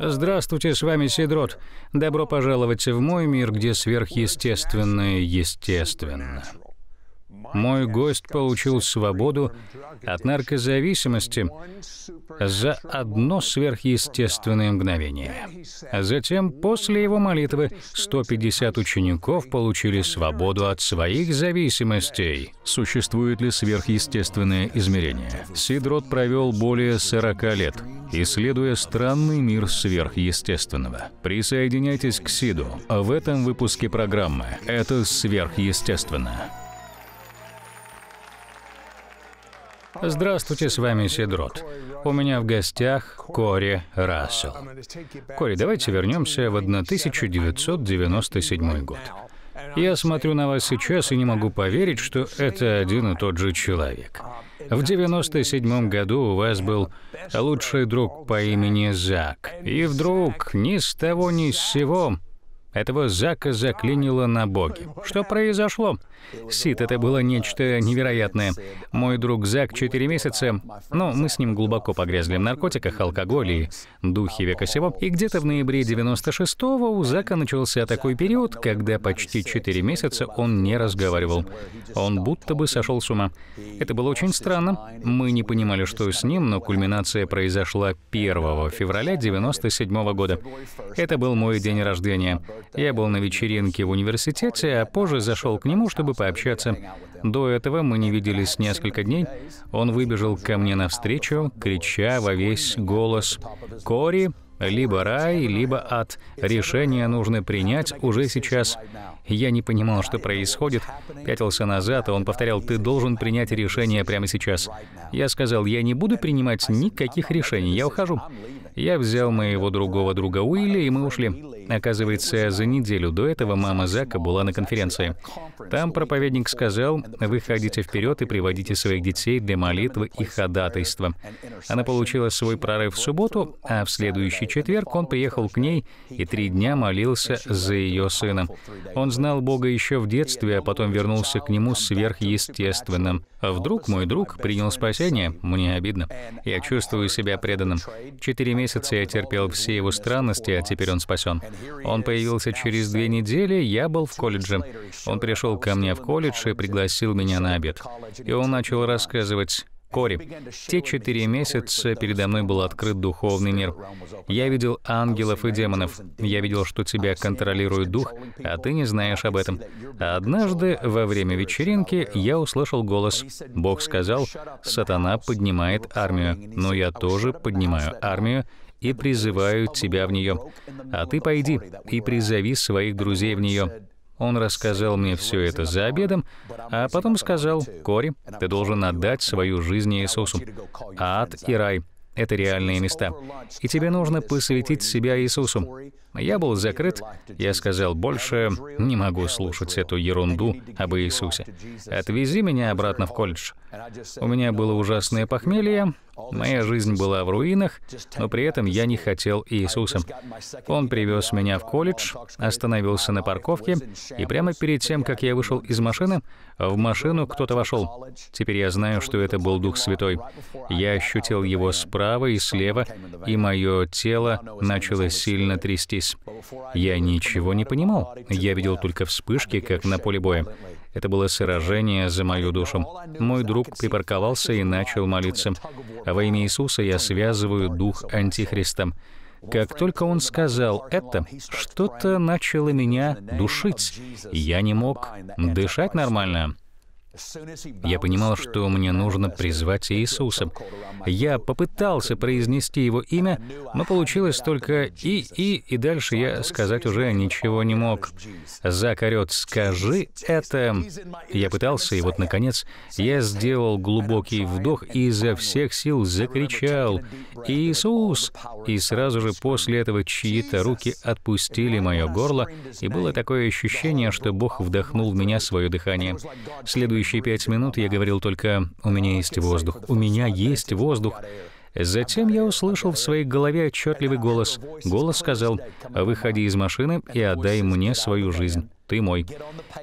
Здравствуйте, с вами Сидрот. Добро пожаловать в мой мир, где сверхъестественное естественно мой гость получил свободу от наркозависимости за одно сверхъестественное мгновение. А затем, после его молитвы, 150 учеников получили свободу от своих зависимостей. Существует ли сверхъестественное измерение? Сидрот провел более 40 лет, исследуя странный мир сверхъестественного. Присоединяйтесь к Сиду в этом выпуске программы «Это сверхъестественно». Здравствуйте, с вами Сидрот. У меня в гостях Кори Рассел. Кори, давайте вернемся в 1997 год. Я смотрю на вас сейчас и не могу поверить, что это один и тот же человек. В 1997 году у вас был лучший друг по имени Зак. И вдруг ни с того ни с сего этого Зака заклинило на боки. Что произошло? Сид, это было нечто невероятное. Мой друг Зак четыре месяца... но ну, мы с ним глубоко погрязли в наркотиках, алкоголе и духе века сего. И где-то в ноябре 96-го у Зака начался такой период, когда почти четыре месяца он не разговаривал. Он будто бы сошел с ума. Это было очень странно. Мы не понимали, что с ним, но кульминация произошла 1 февраля 97 -го года. Это был мой день рождения. Я был на вечеринке в университете, а позже зашел к нему, чтобы пообщаться. До этого мы не виделись несколько дней. Он выбежал ко мне навстречу, крича во весь голос «Кори, либо рай, либо ад. Решение нужно принять уже сейчас. Я не понимал, что происходит. Пятился назад, а он повторял, ты должен принять решение прямо сейчас. Я сказал, я не буду принимать никаких решений, я ухожу. Я взял моего другого друга Уилли, и мы ушли. Оказывается, за неделю до этого мама Зака была на конференции. Там проповедник сказал, выходите вперед и приводите своих детей для молитвы и ходатайства. Она получила свой прорыв в субботу, а в следующий четверг он приехал к ней и три дня молился за ее сына. Он знал Бога еще в детстве, а потом вернулся к нему сверхъестественным. А вдруг мой друг принял спасение? Мне обидно. Я чувствую себя преданным. Четыре месяца месяца я терпел все его странности, а теперь он спасен. Он появился через две недели, я был в колледже. Он пришел ко мне в колледж и пригласил меня на обед. И он начал рассказывать Кори. Те четыре месяца передо мной был открыт духовный мир. Я видел ангелов и демонов. Я видел, что тебя контролирует дух, а ты не знаешь об этом. однажды во время вечеринки я услышал голос. Бог сказал, «Сатана поднимает армию, но я тоже поднимаю армию, и призываю тебя в нее. А ты пойди и призови своих друзей в нее. Он рассказал мне все это за обедом, а потом сказал, «Кори, ты должен отдать свою жизнь Иисусу. Ад и рай — это реальные места, и тебе нужно посвятить себя Иисусу. Я был закрыт, я сказал, больше не могу слушать эту ерунду об Иисусе. Отвези меня обратно в колледж. У меня было ужасное похмелье, моя жизнь была в руинах, но при этом я не хотел Иисуса. Он привез меня в колледж, остановился на парковке, и прямо перед тем, как я вышел из машины, в машину кто-то вошел. Теперь я знаю, что это был Дух Святой. Я ощутил его справа и слева, и мое тело начало сильно трястись. Рейс. Я ничего не понимал. Я видел только вспышки, как на поле боя. Это было сражение за мою душу. Мой друг припарковался и начал молиться. А во имя Иисуса я связываю дух Антихриста. Как только он сказал это, что-то начало меня душить. Я не мог дышать нормально. Я понимал, что мне нужно призвать Иисуса. Я попытался произнести его имя, но получилось только «и», «и», и дальше я сказать уже ничего не мог. Зак орёт «скажи это». Я пытался, и вот, наконец, я сделал глубокий вдох и изо всех сил закричал «Иисус!» И сразу же после этого чьи-то руки отпустили мое горло, и было такое ощущение, что Бог вдохнул в меня свое дыхание. Следующий Следующие пять минут я говорил только «У меня есть воздух, у меня есть воздух». Затем я услышал в своей голове отчетливый голос. Голос сказал «Выходи из машины и отдай мне свою жизнь. Ты мой».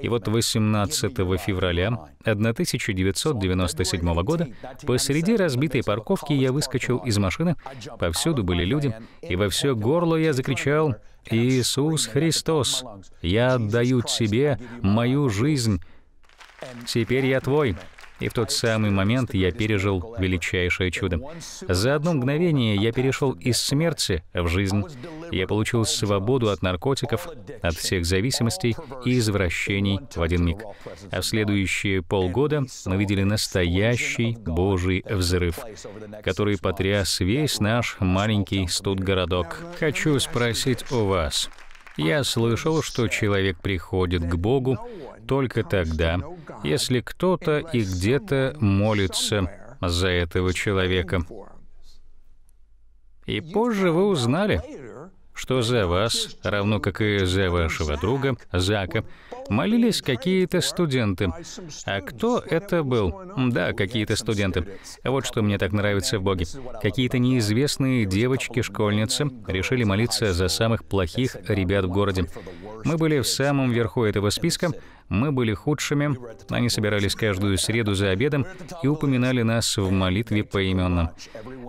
И вот 18 февраля 1997 года посреди разбитой парковки я выскочил из машины, повсюду были люди, и во все горло я закричал «Иисус Христос, я отдаю тебе мою жизнь». Теперь я твой. И в тот самый момент я пережил величайшее чудо. За одно мгновение я перешел из смерти в жизнь. Я получил свободу от наркотиков, от всех зависимостей и извращений в один миг. А в следующие полгода мы видели настоящий Божий взрыв, который потряс весь наш маленький студгородок. Хочу спросить у вас. Я слышал, что человек приходит к Богу, только тогда, если кто-то и где-то молится за этого человека. И позже вы узнали, что за вас, равно как и за вашего друга, Зака, молились какие-то студенты. А кто это был? Да, какие-то студенты. Вот что мне так нравится в Боге. Какие-то неизвестные девочки-школьницы решили молиться за самых плохих ребят в городе. Мы были в самом верху этого списка, мы были худшими, они собирались каждую среду за обедом и упоминали нас в молитве поименно.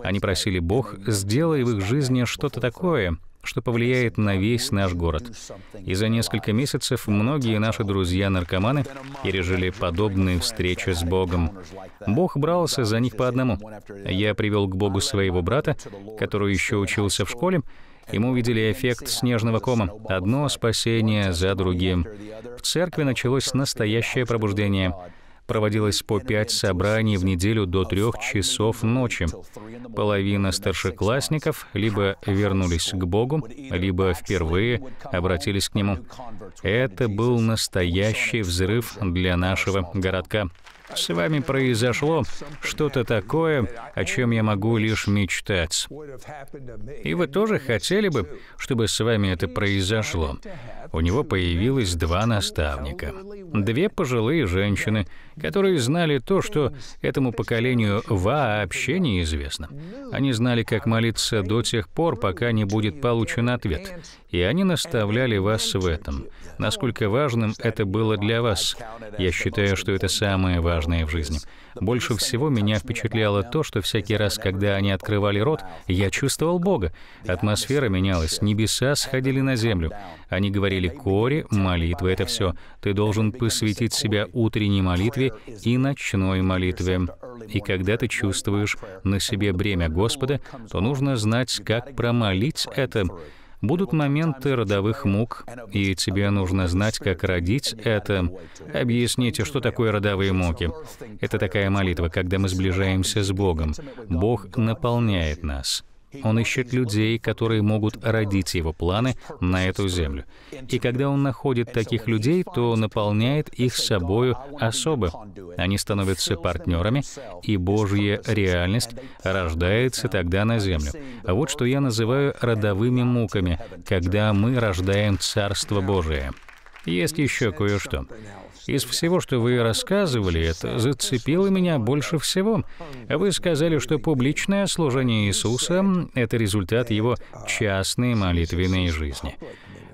Они просили Бог, сделай в их жизни что-то такое, что повлияет на весь наш город. И за несколько месяцев многие наши друзья-наркоманы пережили подобные встречи с Богом. Бог брался за них по одному. Я привел к Богу своего брата, который еще учился в школе, и мы увидели эффект снежного кома. Одно спасение за другим. В церкви началось настоящее пробуждение. Проводилось по пять собраний в неделю до трех часов ночи. Половина старшеклассников либо вернулись к Богу, либо впервые обратились к Нему. Это был настоящий взрыв для нашего городка. С вами произошло что-то такое, о чем я могу лишь мечтать. И вы тоже хотели бы, чтобы с вами это произошло. У него появилось два наставника. Две пожилые женщины – которые знали то, что этому поколению вообще неизвестно. Они знали, как молиться до тех пор, пока не будет получен ответ. И они наставляли вас в этом. Насколько важным это было для вас? Я считаю, что это самое важное в жизни. Больше всего меня впечатляло то, что всякий раз, когда они открывали рот, я чувствовал Бога. Атмосфера менялась, небеса сходили на землю. Они говорили, Кори, молитва — это все. Ты должен посвятить себя утренней молитве, молитве и ночной молитве. И когда ты чувствуешь на себе бремя Господа, то нужно знать, как промолить это. Будут моменты родовых мук, и тебе нужно знать, как родить это. Объясните, что такое родовые муки. Это такая молитва, когда мы сближаемся с Богом. Бог наполняет нас. Он ищет людей, которые могут родить его планы на эту землю. И когда он находит таких людей, то наполняет их собою особо. Они становятся партнерами, и Божья реальность рождается тогда на землю. А вот что я называю родовыми муками, когда мы рождаем Царство Божие. Есть еще кое-что. Из всего, что вы рассказывали, это зацепило меня больше всего. Вы сказали, что публичное служение Иисуса — это результат его частной молитвенной жизни.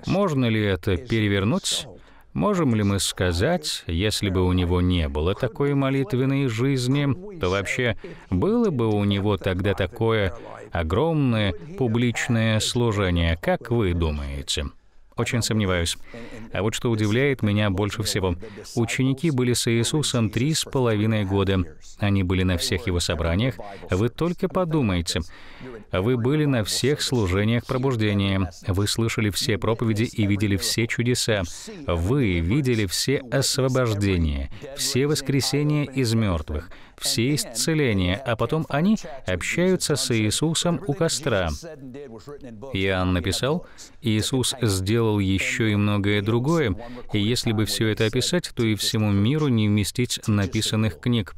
Можно ли это перевернуть? Можем ли мы сказать, если бы у него не было такой молитвенной жизни, то вообще было бы у него тогда такое огромное публичное служение, как вы думаете? Очень сомневаюсь. А вот что удивляет меня больше всего. Ученики были с Иисусом три с половиной года. Они были на всех его собраниях. Вы только подумайте. Вы были на всех служениях пробуждения. Вы слышали все проповеди и видели все чудеса. Вы видели все освобождения, все воскресения из мертвых, все исцеления, а потом они общаются с Иисусом у костра. Иоанн написал, Иисус сделал еще и многое другое, и если бы все это описать, то и всему миру не вместить написанных книг.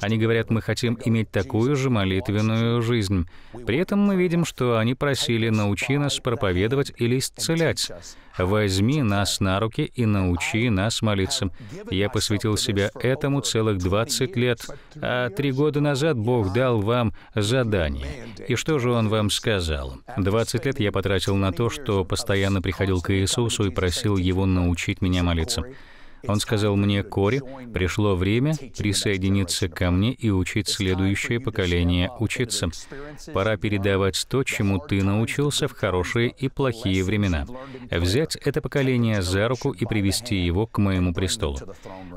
Они говорят, мы хотим иметь такую же молитвенную жизнь. При этом мы видим, что они просили, научи нас проповедовать или исцелять. Возьми нас на руки и научи нас молиться. Я посвятил себя этому целых 20 лет, а три года назад Бог дал вам задание. И что же Он вам сказал? 20 лет я потратил на то, что постоянно приходил к Иисусу и просил Его научить меня молиться. Он сказал мне, Кори, пришло время присоединиться ко мне и учить следующее поколение учиться. Пора передавать то, чему ты научился в хорошие и плохие времена. Взять это поколение за руку и привести его к моему престолу.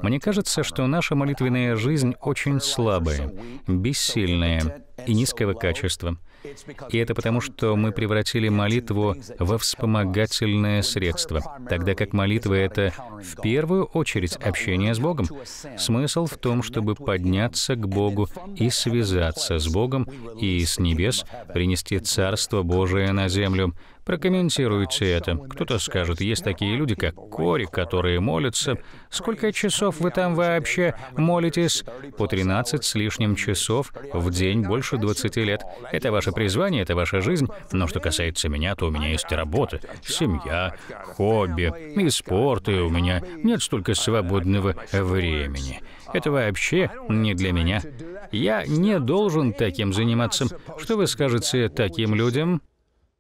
Мне кажется, что наша молитвенная жизнь очень слабая, бессильная и низкого качества. И это потому, что мы превратили молитву во вспомогательное средство, тогда как молитва — это в первую очередь общение с Богом. Смысл в том, чтобы подняться к Богу и связаться с Богом и с небес принести Царство Божие на землю. Прокомментируйте это. Кто-то скажет, есть такие люди, как Кори, которые молятся. Сколько часов вы там вообще молитесь? По 13 с лишним часов в день больше 20 лет. Это ваш ваше призвание, это ваша жизнь, но что касается меня, то у меня есть работа, семья, хобби и спорт, и у меня нет столько свободного времени. Это вообще не для меня. Я не должен таким заниматься. Что вы скажете таким людям?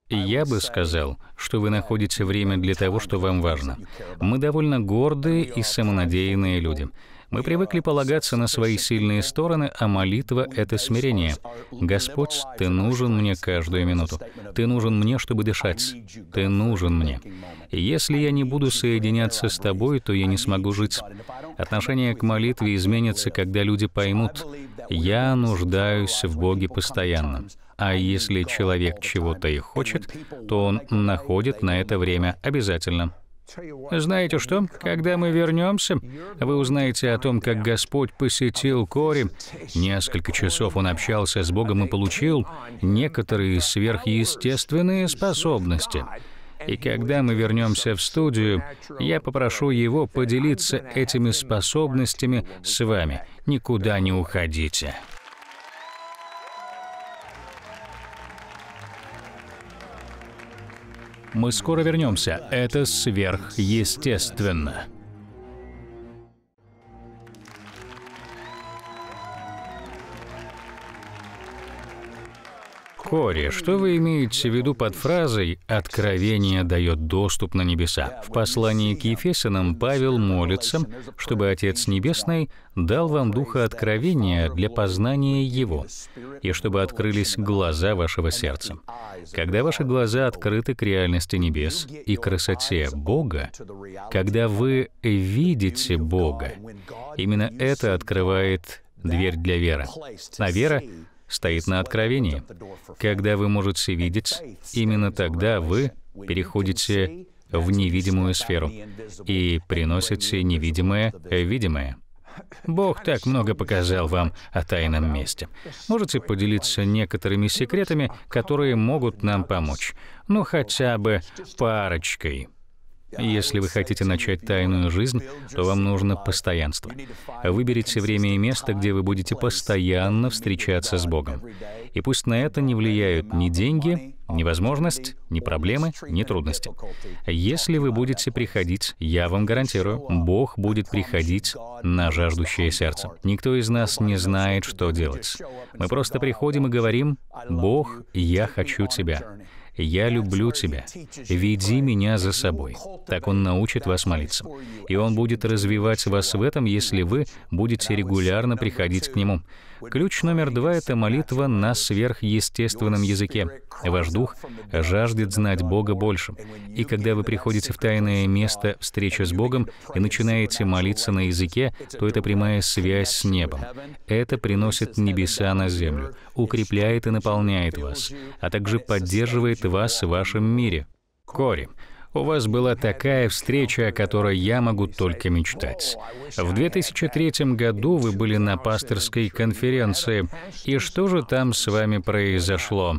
Я бы сказал, что вы находите время для того, что вам важно. Мы довольно гордые и самонадеянные люди. Мы привыкли полагаться на свои сильные стороны, а молитва — это смирение. «Господь, Ты нужен мне каждую минуту. Ты нужен мне, чтобы дышать. Ты нужен мне. Если я не буду соединяться с Тобой, то я не смогу жить». Отношение к молитве изменится, когда люди поймут, «Я нуждаюсь в Боге постоянно». А если человек чего-то и хочет, то он находит на это время обязательно. Знаете что? Когда мы вернемся, вы узнаете о том, как Господь посетил Кори. Несколько часов он общался с Богом и получил некоторые сверхъестественные способности. И когда мы вернемся в студию, я попрошу его поделиться этими способностями с вами. Никуда не уходите. Мы скоро вернемся. Это сверхъестественно. Кори, что вы имеете в виду под фразой «откровение дает доступ на небеса»? В послании к Ефесиным Павел молится, чтобы Отец Небесный дал вам духа откровения для познания Его, и чтобы открылись глаза вашего сердца. Когда ваши глаза открыты к реальности небес и красоте Бога, когда вы видите Бога, именно это открывает дверь для веры. А вера стоит на откровении. Когда вы можете видеть, именно тогда вы переходите в невидимую сферу и приносите невидимое видимое. Бог так много показал вам о тайном месте. Можете поделиться некоторыми секретами, которые могут нам помочь. Ну, хотя бы парочкой. Если вы хотите начать тайную жизнь, то вам нужно постоянство. Выберите время и место, где вы будете постоянно встречаться с Богом. И пусть на это не влияют ни деньги, ни возможность, ни проблемы, ни трудности. Если вы будете приходить, я вам гарантирую, Бог будет приходить на жаждущее сердце. Никто из нас не знает, что делать. Мы просто приходим и говорим, «Бог, я хочу Тебя». «Я люблю тебя, веди меня за собой». Так он научит вас молиться. И он будет развивать вас в этом, если вы будете регулярно приходить к нему. Ключ номер два — это молитва на сверхъестественном языке. Ваш дух жаждет знать Бога больше. И когда вы приходите в тайное место встречи с Богом и начинаете молиться на языке, то это прямая связь с небом. Это приносит небеса на землю, укрепляет и наполняет вас, а также поддерживает вас в вашем мире. Кори. У вас была такая встреча, о которой я могу только мечтать. В 2003 году вы были на пасторской конференции. И что же там с вами произошло?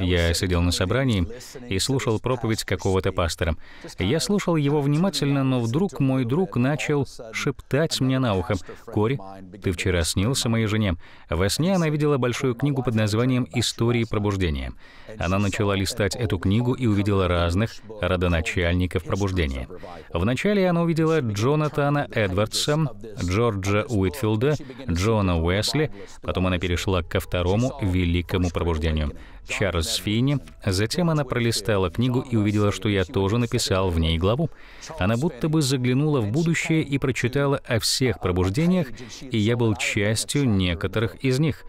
Я сидел на собрании и слушал проповедь какого-то пастора. Я слушал его внимательно, но вдруг мой друг начал шептать мне на ухо, «Кори, ты вчера снился моей жене». Во сне она видела большую книгу под названием «Истории пробуждения». Она начала листать эту книгу и увидела разных родоначальников пробуждения. Вначале она увидела Джонатана Эдвардса, Джорджа Уитфилда, Джона Уэсли, потом она перешла ко второму великому пробуждению. Чарльз с Затем она пролистала книгу и увидела, что я тоже написал в ней главу. Она будто бы заглянула в будущее и прочитала о всех пробуждениях, и я был частью некоторых из них.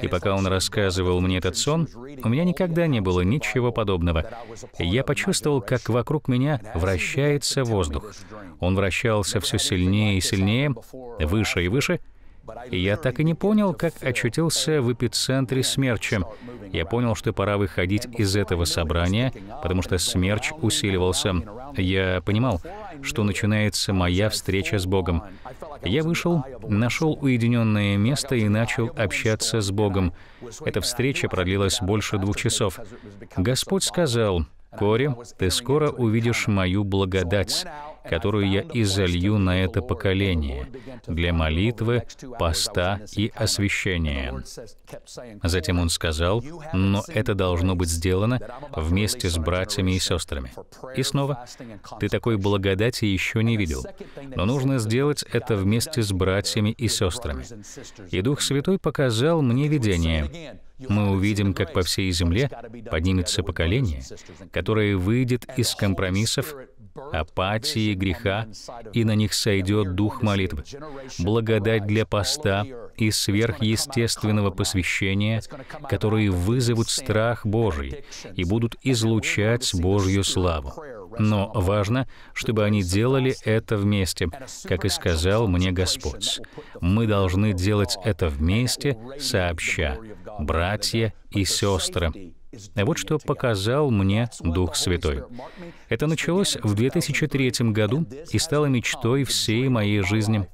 И пока он рассказывал мне этот сон, у меня никогда не было ничего подобного. Я почувствовал, как вокруг меня вращается воздух. Он вращался все сильнее и сильнее, выше и выше — я так и не понял, как очутился в эпицентре смерча. Я понял, что пора выходить из этого собрания, потому что смерч усиливался. Я понимал, что начинается моя встреча с Богом. Я вышел, нашел уединенное место и начал общаться с Богом. Эта встреча продлилась больше двух часов. Господь сказал, «Кори, ты скоро увидишь мою благодать» которую я изолью на это поколение для молитвы, поста и освящения. Затем он сказал, но это должно быть сделано вместе с братьями и сестрами. И снова, ты такой благодати еще не видел, но нужно сделать это вместе с братьями и сестрами. И Дух Святой показал мне видение, мы увидим, как по всей земле поднимется поколение, которое выйдет из компромиссов апатии, греха, и на них сойдет дух молитвы, благодать для поста и сверхъестественного посвящения, которые вызовут страх Божий и будут излучать Божью славу. Но важно, чтобы они делали это вместе, как и сказал мне Господь. Мы должны делать это вместе, сообща, братья и сестры. вот что показал мне Дух Святой. Это началось в 2003 году и стало мечтой всей моей жизни.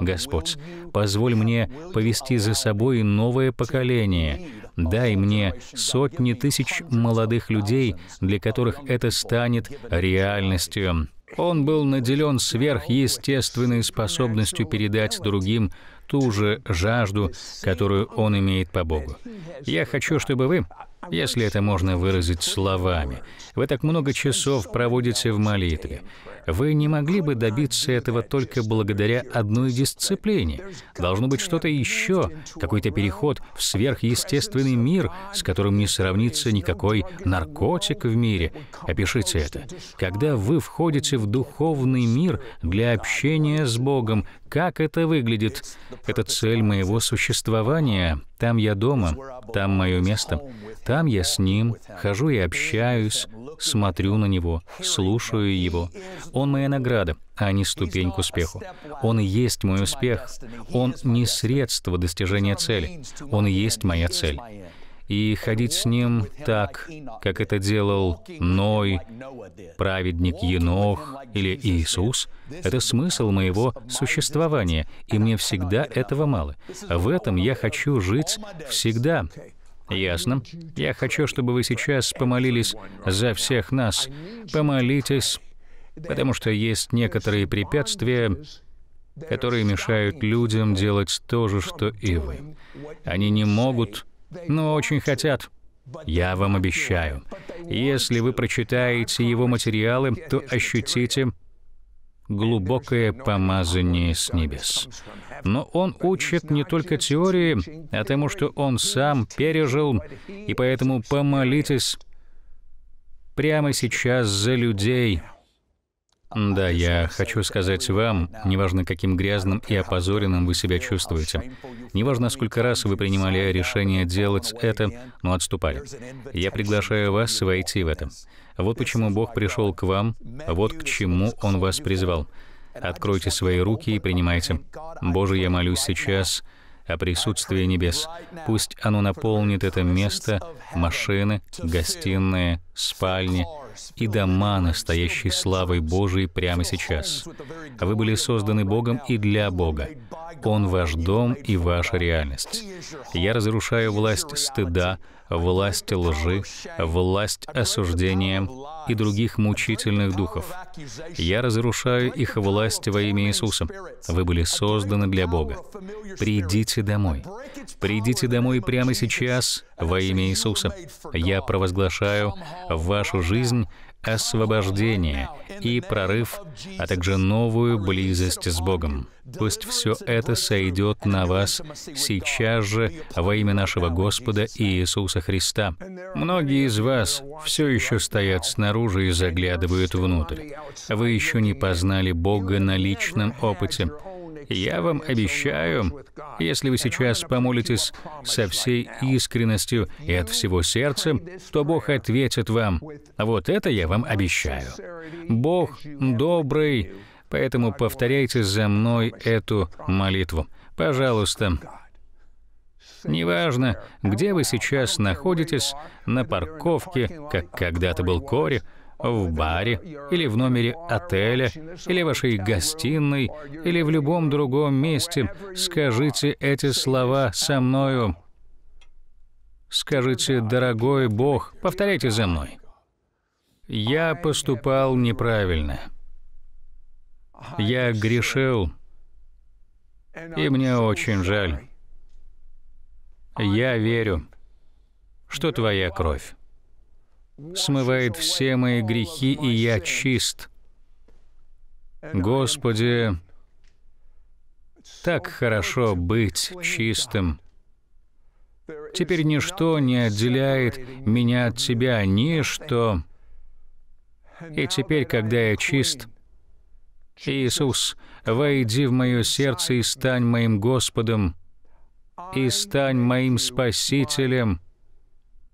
Господь, позволь мне повести за собой новое поколение, Дай мне сотни тысяч молодых людей, для которых это станет реальностью. Он был наделен сверхъестественной способностью передать другим ту же жажду, которую он имеет по Богу. Я хочу, чтобы вы, если это можно выразить словами, вы так много часов проводите в молитве, вы не могли бы добиться этого только благодаря одной дисциплине. Должно быть что-то еще, какой-то переход в сверхъестественный мир, с которым не сравнится никакой наркотик в мире. Опишите это. Когда вы входите в духовный мир для общения с Богом, как это выглядит? Это цель моего существования. Там я дома, там мое место. Там я с ним, хожу и общаюсь, смотрю на него, слушаю его. Он моя награда, а не ступень к успеху. Он и есть мой успех. Он не средство достижения цели. Он и есть моя цель. И ходить с ним так, как это делал Ной, праведник Енох или Иисус, это смысл моего существования, и мне всегда этого мало. В этом я хочу жить всегда. Ясно. Я хочу, чтобы вы сейчас помолились за всех нас. Помолитесь потому что есть некоторые препятствия, которые мешают людям делать то же, что и вы. Они не могут, но очень хотят. Я вам обещаю, если вы прочитаете его материалы, то ощутите глубокое помазание с небес. Но он учит не только теории, а тому, что он сам пережил, и поэтому помолитесь прямо сейчас за людей, да, я хочу сказать вам, неважно каким грязным и опозоренным вы себя чувствуете, неважно сколько раз вы принимали решение делать это, но отступали, я приглашаю вас войти в это. Вот почему Бог пришел к вам, вот к чему Он вас призвал. Откройте свои руки и принимайте. Боже, я молюсь сейчас, о присутствии небес. Пусть оно наполнит это место, машины, гостиные, спальни и дома настоящей славой Божией прямо сейчас. Вы были созданы Богом и для Бога. Он ваш дом и ваша реальность. Я разрушаю власть стыда, власть лжи, власть осуждения и других мучительных духов. Я разрушаю их власть во имя Иисуса. Вы были созданы для Бога. Придите домой. Придите домой прямо сейчас во имя Иисуса. Я провозглашаю в вашу жизнь освобождение и прорыв, а также новую близость с Богом. Пусть все это сойдет на вас сейчас же во имя нашего Господа Иисуса Христа. Многие из вас все еще стоят снаружи и заглядывают внутрь. Вы еще не познали Бога на личном опыте. Я вам обещаю, если вы сейчас помолитесь со всей искренностью и от всего сердца, то Бог ответит вам. Вот это я вам обещаю. Бог добрый, поэтому повторяйте за мной эту молитву. Пожалуйста. Неважно, где вы сейчас находитесь, на парковке, как когда-то был Кори, в баре или в номере отеля или вашей гостиной или в любом другом месте, скажите эти слова со мною. Скажите, дорогой Бог, повторяйте за мной. Я поступал неправильно. Я грешил, и мне очень жаль. Я верю, что твоя кровь смывает все мои грехи, и я чист. Господи, так хорошо быть чистым. Теперь ничто не отделяет меня от Тебя, ничто. И теперь, когда я чист, Иисус, войди в мое сердце и стань моим Господом, и стань моим Спасителем,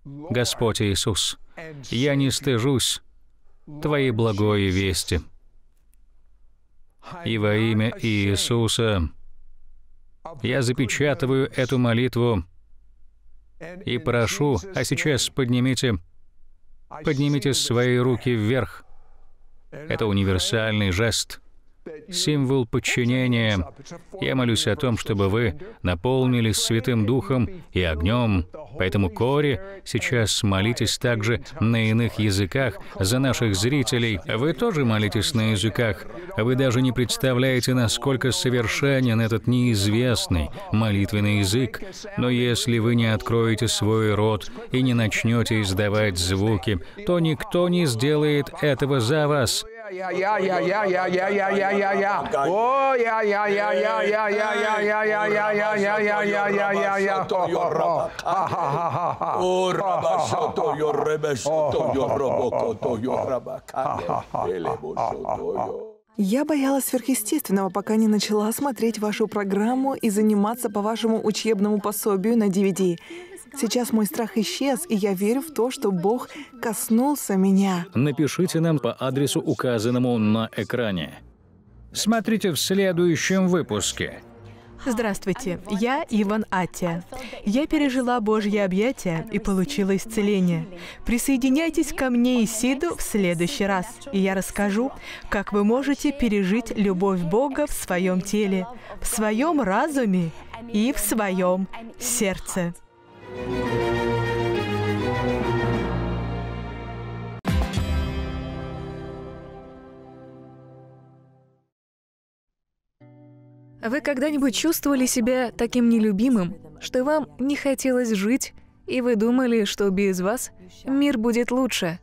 Господь Иисус я не стыжусь Твоей благой вести. И во имя Иисуса я запечатываю эту молитву и прошу, а сейчас поднимите, поднимите свои руки вверх. Это универсальный жест символ подчинения. Я молюсь о том, чтобы вы наполнились Святым Духом и огнем. Поэтому, Кори, сейчас молитесь также на иных языках за наших зрителей. Вы тоже молитесь на языках. Вы даже не представляете, насколько совершенен этот неизвестный молитвенный язык. Но если вы не откроете свой рот и не начнете издавать звуки, то никто не сделает этого за вас я, я, я, я, я, я, я, я, я, я. О, я, я, я, я, я, я, я, я, я, я, я, я, я, я, я, я, я. О, рабашото, yo ребешото, yo робокото, yo рабакане, элебошото, yo. Я боялась сверхъестественного, пока не начала смотреть вашу программу и заниматься по вашему учебному пособию на DVD. Сейчас мой страх исчез, и я верю в то, что Бог коснулся меня. Напишите нам по адресу, указанному на экране. Смотрите в следующем выпуске. Здравствуйте, я Иван Атия. Я пережила Божье объятие и получила исцеление. Присоединяйтесь ко мне и Сиду в следующий раз, и я расскажу, как вы можете пережить любовь Бога в своем теле, в своем разуме и в своем сердце. Вы когда-нибудь чувствовали себя таким нелюбимым, что вам не хотелось жить, и вы думали, что без вас мир будет лучше?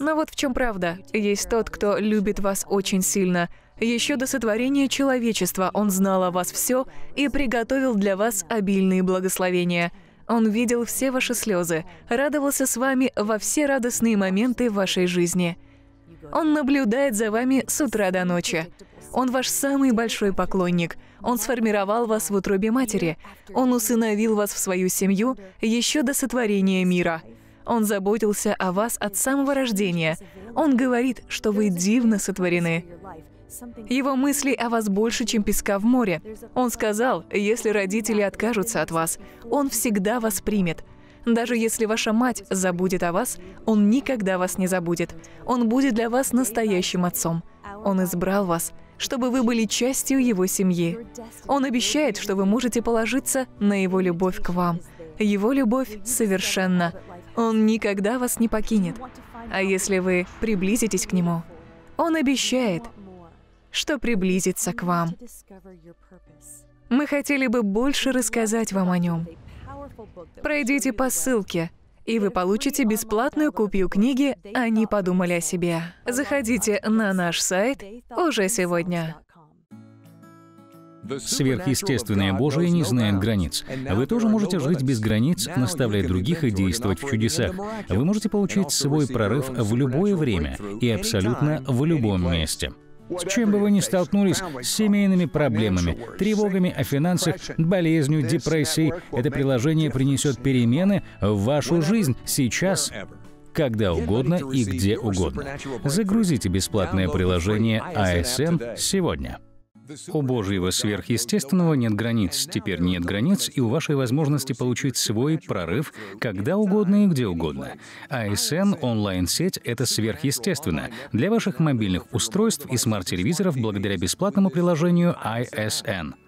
Но вот в чем правда. Есть тот, кто любит вас очень сильно. Еще до сотворения человечества он знал о вас все и приготовил для вас обильные благословения – он видел все ваши слезы, радовался с вами во все радостные моменты вашей жизни. Он наблюдает за вами с утра до ночи. Он ваш самый большой поклонник. Он сформировал вас в утробе матери. Он усыновил вас в свою семью еще до сотворения мира. Он заботился о вас от самого рождения. Он говорит, что вы дивно сотворены. Его мысли о вас больше, чем песка в море. Он сказал, если родители откажутся от вас, он всегда вас примет. Даже если ваша мать забудет о вас, он никогда вас не забудет. Он будет для вас настоящим отцом. Он избрал вас, чтобы вы были частью его семьи. Он обещает, что вы можете положиться на его любовь к вам. Его любовь совершенна. Он никогда вас не покинет. А если вы приблизитесь к нему, он обещает – что приблизится к вам. Мы хотели бы больше рассказать вам о нем. Пройдите по ссылке, и вы получите бесплатную копию книги «Они подумали о себе». Заходите на наш сайт уже сегодня. Сверхъестественное Божие не знает границ. Вы тоже можете жить без границ, наставлять других и действовать в чудесах. Вы можете получить свой прорыв в любое время и абсолютно в любом месте. С чем бы вы ни столкнулись, с семейными проблемами, тревогами о финансах, болезнью, депрессией, это приложение принесет перемены в вашу жизнь сейчас когда угодно и где угодно. Загрузите бесплатное приложение ASM а сегодня. У Божьего сверхъестественного нет границ, теперь нет границ и у вашей возможности получить свой прорыв когда угодно и где угодно. ISN а онлайн-сеть — это сверхъестественно для ваших мобильных устройств и смарт-телевизоров благодаря бесплатному приложению ISN. А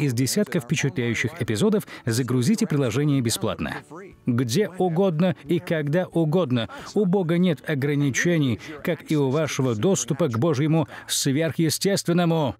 из десятка впечатляющих эпизодов, загрузите приложение бесплатно. Где угодно и когда угодно. У Бога нет ограничений, как и у вашего доступа к Божьему сверхъестественному.